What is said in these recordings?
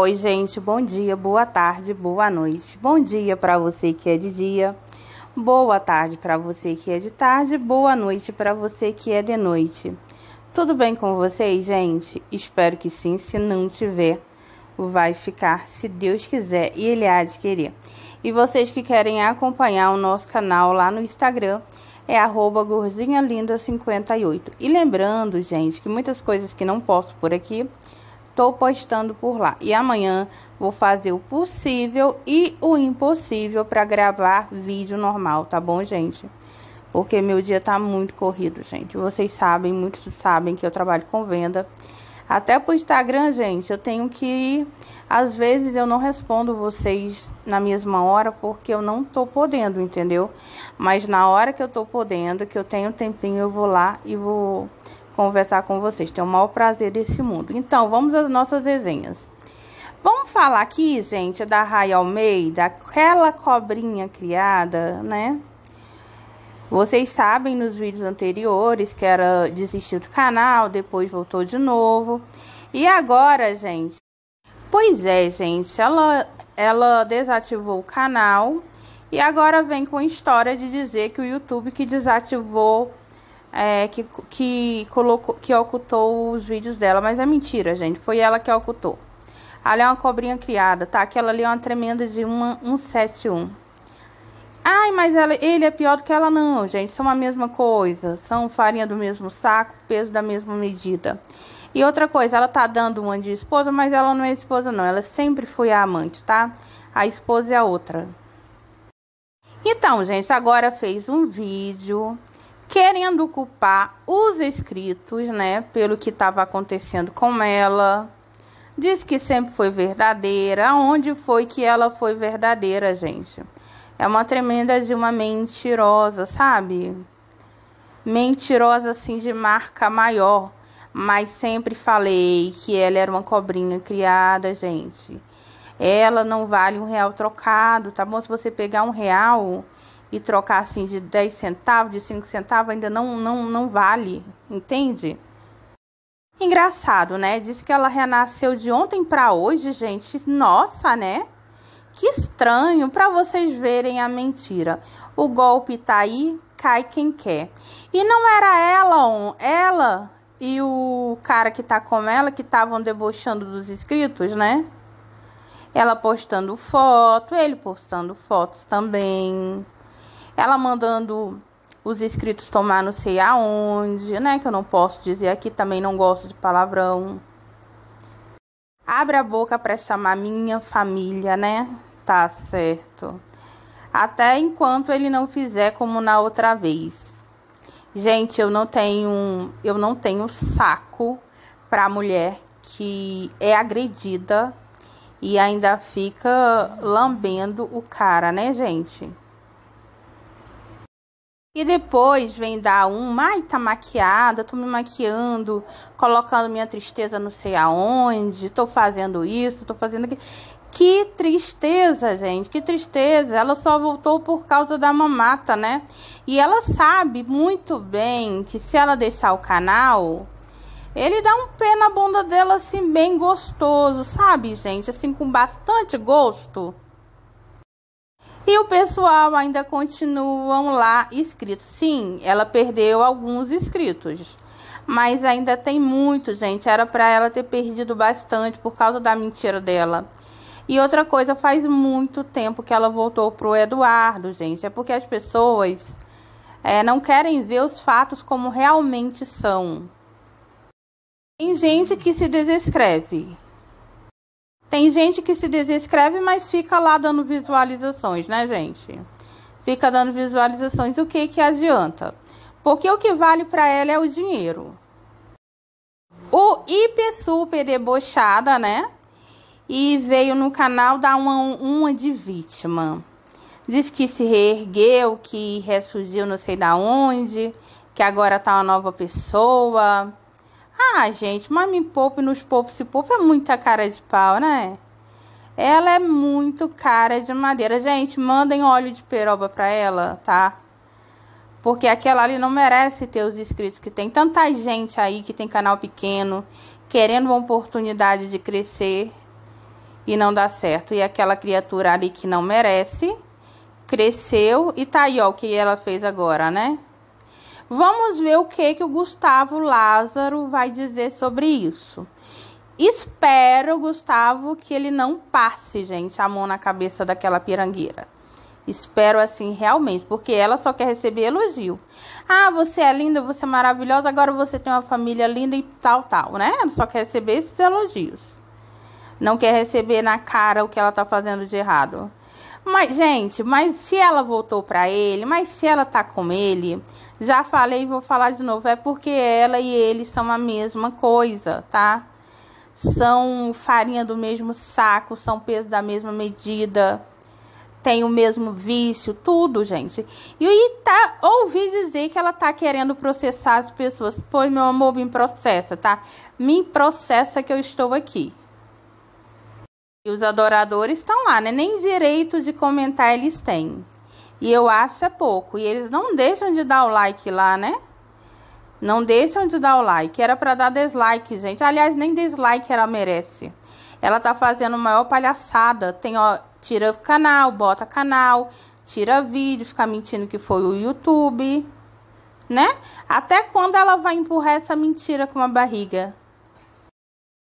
Oi, gente, bom dia, boa tarde, boa noite. Bom dia para você que é de dia, boa tarde para você que é de tarde, boa noite para você que é de noite. Tudo bem com vocês, gente? Espero que sim. Se não tiver, vai ficar, se Deus quiser e Ele há de querer. E vocês que querem acompanhar o nosso canal lá no Instagram, é arroba gordinhalinda58. E lembrando, gente, que muitas coisas que não posto por aqui Estou postando por lá. E amanhã vou fazer o possível e o impossível para gravar vídeo normal, tá bom, gente? Porque meu dia tá muito corrido, gente. Vocês sabem, muitos sabem que eu trabalho com venda. Até pro Instagram, gente, eu tenho que. Às vezes eu não respondo vocês na mesma hora porque eu não tô podendo, entendeu? Mas na hora que eu tô podendo, que eu tenho tempinho, eu vou lá e vou conversar com vocês. Tenho o maior prazer desse mundo. Então, vamos às nossas desenhas. Vamos falar aqui, gente, da Raia Almeida, aquela cobrinha criada, né? Vocês sabem nos vídeos anteriores que era desistiu do canal, depois voltou de novo. E agora, gente? Pois é, gente, ela ela desativou o canal e agora vem com a história de dizer que o YouTube que desativou é, que, que, colocou, que ocultou os vídeos dela. Mas é mentira, gente. Foi ela que ocultou. Ali é uma cobrinha criada, tá? Aquela ali é uma tremenda de uma 171. Ai, mas ela, ele é pior do que ela, não, gente. São a mesma coisa. São farinha do mesmo saco, peso da mesma medida. E outra coisa, ela tá dando uma de esposa, mas ela não é esposa, não. Ela sempre foi a amante, tá? A esposa é a outra. Então, gente, agora fez um vídeo querendo culpar os escritos, né, pelo que estava acontecendo com ela. Diz que sempre foi verdadeira. Onde foi que ela foi verdadeira, gente? É uma tremenda de uma mentirosa, sabe? Mentirosa assim de marca maior, mas sempre falei que ela era uma cobrinha criada, gente. Ela não vale um real trocado, tá bom? Se você pegar um real, e trocar assim de 10 centavos, de 5 centavos, ainda não, não, não vale, entende? Engraçado, né? disse que ela renasceu de ontem para hoje, gente. Nossa, né? Que estranho para vocês verem a mentira. O golpe tá aí, cai quem quer. E não era ela, ela e o cara que tá com ela que estavam debochando dos inscritos, né? Ela postando foto, ele postando fotos também ela mandando os inscritos tomar não sei aonde, né? Que eu não posso dizer aqui, também não gosto de palavrão. Abre a boca para chamar minha família, né? Tá certo. Até enquanto ele não fizer como na outra vez. Gente, eu não tenho, eu não tenho saco para mulher que é agredida e ainda fica lambendo o cara, né, gente? E depois vem dar uma, ai, tá maquiada, tô me maquiando, colocando minha tristeza não sei aonde, tô fazendo isso, tô fazendo aquilo. Que tristeza, gente, que tristeza. Ela só voltou por causa da mamata, né? E ela sabe muito bem que se ela deixar o canal, ele dá um pé na bunda dela assim bem gostoso, sabe, gente? Assim com bastante gosto. E o pessoal ainda continuam lá inscritos. Sim, ela perdeu alguns inscritos. Mas ainda tem muito, gente. Era para ela ter perdido bastante por causa da mentira dela. E outra coisa, faz muito tempo que ela voltou pro Eduardo, gente. É porque as pessoas é, não querem ver os fatos como realmente são. Tem gente que se desescreve. Tem gente que se desescreve, mas fica lá dando visualizações, né, gente? Fica dando visualizações. O que que adianta? Porque o que vale para ela é o dinheiro. O hiper super debochada, né? E veio no canal dar uma, uma de vítima. Diz que se reergueu, que ressurgiu não sei da onde, que agora tá uma nova pessoa ah, gente, mas me poupe, nos poupe, se poupe é muita cara de pau, né? Ela é muito cara de madeira. Gente, mandem óleo de peroba pra ela, tá? Porque aquela ali não merece ter os inscritos que tem. Tanta gente aí que tem canal pequeno, querendo uma oportunidade de crescer e não dá certo. E aquela criatura ali que não merece, cresceu e tá aí, ó, o que ela fez agora, né? Vamos ver o que, que o Gustavo Lázaro vai dizer sobre isso. Espero, Gustavo, que ele não passe, gente, a mão na cabeça daquela pirangueira. Espero assim realmente, porque ela só quer receber elogio. Ah, você é linda, você é maravilhosa, agora você tem uma família linda e tal, tal, né? Ela só quer receber esses elogios. Não quer receber na cara o que ela tá fazendo de errado. Mas, gente, mas se ela voltou pra ele, mas se ela tá com ele, já falei e vou falar de novo. É porque ela e ele são a mesma coisa, tá? São farinha do mesmo saco, são peso da mesma medida, tem o mesmo vício, tudo, gente. E tá, ouvi dizer que ela tá querendo processar as pessoas. Pois, meu amor, me processa, tá? Me processa que eu estou aqui. E os adoradores estão lá, né? Nem direito de comentar eles têm. E eu acho é pouco. E eles não deixam de dar o like lá, né? Não deixam de dar o like. Era para dar dislike, gente. Aliás, nem dislike ela merece. Ela tá fazendo maior palhaçada. Tem, ó, tira canal, bota canal, tira vídeo, fica mentindo que foi o YouTube, né? Até quando ela vai empurrar essa mentira com a barriga?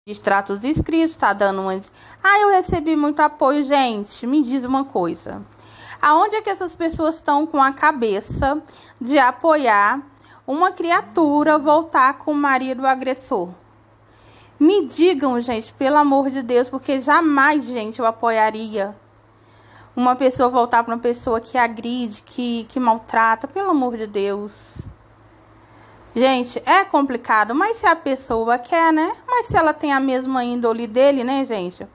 os inscritos, tá dando um... Ah, eu recebi muito apoio, gente. Me diz uma coisa aonde é que essas pessoas estão com a cabeça de apoiar uma criatura voltar com o marido agressor? Me digam, gente, pelo amor de Deus, porque jamais, gente, eu apoiaria uma pessoa voltar para uma pessoa que agride, que, que maltrata, pelo amor de Deus. Gente, é complicado, mas se a pessoa quer, né? Mas se ela tem a mesma índole dele, né, gente?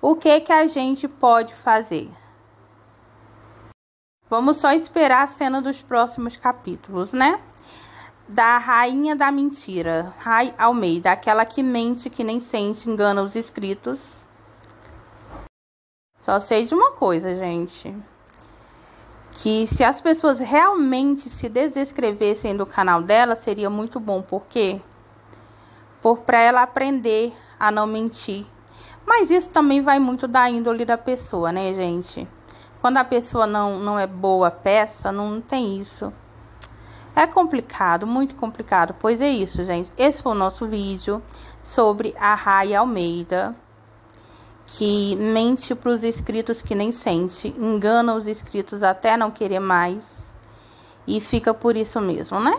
O que que a gente pode fazer? Vamos só esperar a cena dos próximos capítulos, né? Da rainha da mentira, Rai Almeida, aquela que mente que nem sente, engana os inscritos. Só sei de uma coisa, gente que se as pessoas realmente se desescrevessem do canal dela, seria muito bom, por quê? Por para ela aprender a não mentir. Mas isso também vai muito da índole da pessoa, né, gente? Quando a pessoa não, não é boa peça, não tem isso. É complicado, muito complicado. Pois é isso, gente. Esse foi o nosso vídeo sobre a Raia Almeida, que mente para os inscritos que nem sente, engana os inscritos até não querer mais e fica por isso mesmo, né?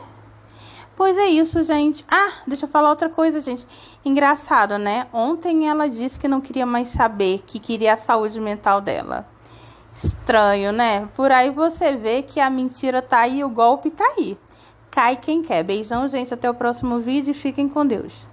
Pois é isso, gente. Ah, deixa eu falar outra coisa, gente. Engraçado, né? Ontem ela disse que não queria mais saber, que queria a saúde mental dela. Estranho, né? Por aí você vê que a mentira tá aí o golpe tá aí. Cai quem quer. Beijão, gente. Até o próximo vídeo fiquem com Deus.